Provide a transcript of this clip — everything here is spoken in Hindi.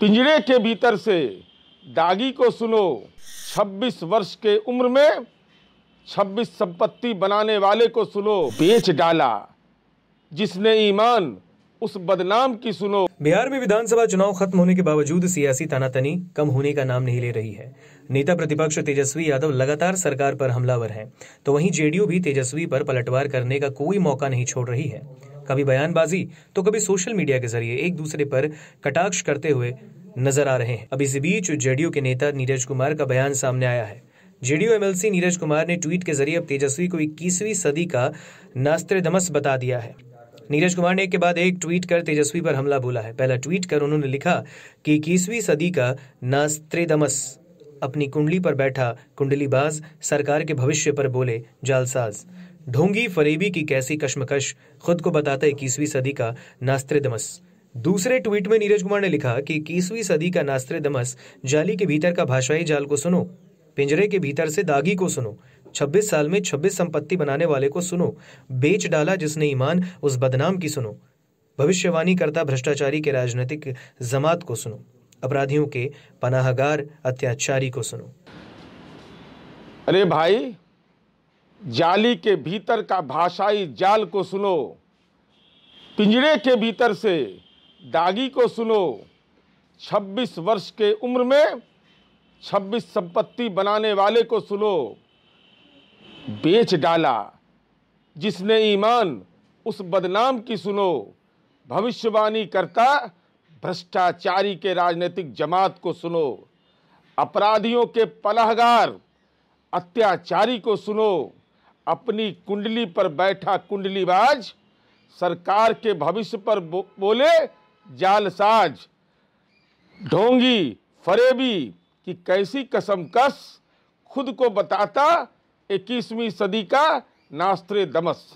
पिंजरे के भीतर से दागी को सुनो 26 वर्ष के उम्र में 26 संपत्ति बनाने वाले को सुनो बेच डाला जिसने ईमान उस बदनाम की सुनो बिहार में विधानसभा चुनाव खत्म होने के बावजूद सियासी तनातनी कम होने का नाम नहीं ले रही है नेता प्रतिपक्ष तेजस्वी यादव लगातार सरकार पर हमलावर हैं तो वहीं जेडीयू भी तेजस्वी पर पलटवार करने का कोई मौका नहीं छोड़ रही है कभी बयानबाजी तो कभी सोशल मीडिया के जरिए एक दूसरे पर कटाक्ष करते हुए नजर आ रहे हैं अब इसी बीच जेडीयू के नेता नीरज कुमार का बयान सामने आया है जेडीयू एमएलसी नीरज कुमार ने ट्वीट के जरिए अब तेजस्वी को इक्कीसवीं सदी का नास्त्र बता दिया है नीरज कुमार ने एक के बाद एक ट्वीट कर तेजस्वी पर हमला बोला है पहला ट्वीट कर उन्होंने लिखा कि इक्कीसवीं सदी का नास्त्रेदमस अपनी कुंडली पर बैठा कुंडलीबाज सरकार के भविष्य पर बोले जालसाज ढोंगी फरेबी की कैसी कश्मकश खुद को बताता इक्कीसवीं सदी का नास्त्रेदमस दूसरे ट्वीट में नीरज कुमार ने लिखा कि इक्कीसवीं सदी का नास्त्रेदमस जाली के भीतर का भाषाई जाल को सुनो पिंजरे के भीतर से दागी को सुनो छब्बीस साल में छब्बीस संपत्ति बनाने वाले को सुनो बेच डाला जिसने ईमान उस बदनाम की सुनो भविष्यवाणी करता भ्रष्टाचारी के राजनीतिक जमात को सुनो अपराधियों के पनाहगार अत्याचारी को सुनो अरे भाई जाली के भीतर का भाषाई जाल को सुनो पिंजरे के भीतर से दागी को सुनो 26 वर्ष के उम्र में 26 संपत्ति बनाने वाले को सुनो बेच डाला जिसने ईमान उस बदनाम की सुनो भविष्यवाणी करता भ्रष्टाचारी के राजनीतिक जमात को सुनो अपराधियों के पलाहगार अत्याचारी को सुनो अपनी कुंडली पर बैठा कुंडलीबाज सरकार के भविष्य पर बो, बोले जालसाज ढोंगी फरेबी की कैसी कसम कस खुद को बताता इक्कीसवीं सदी का नास्त्रे दमस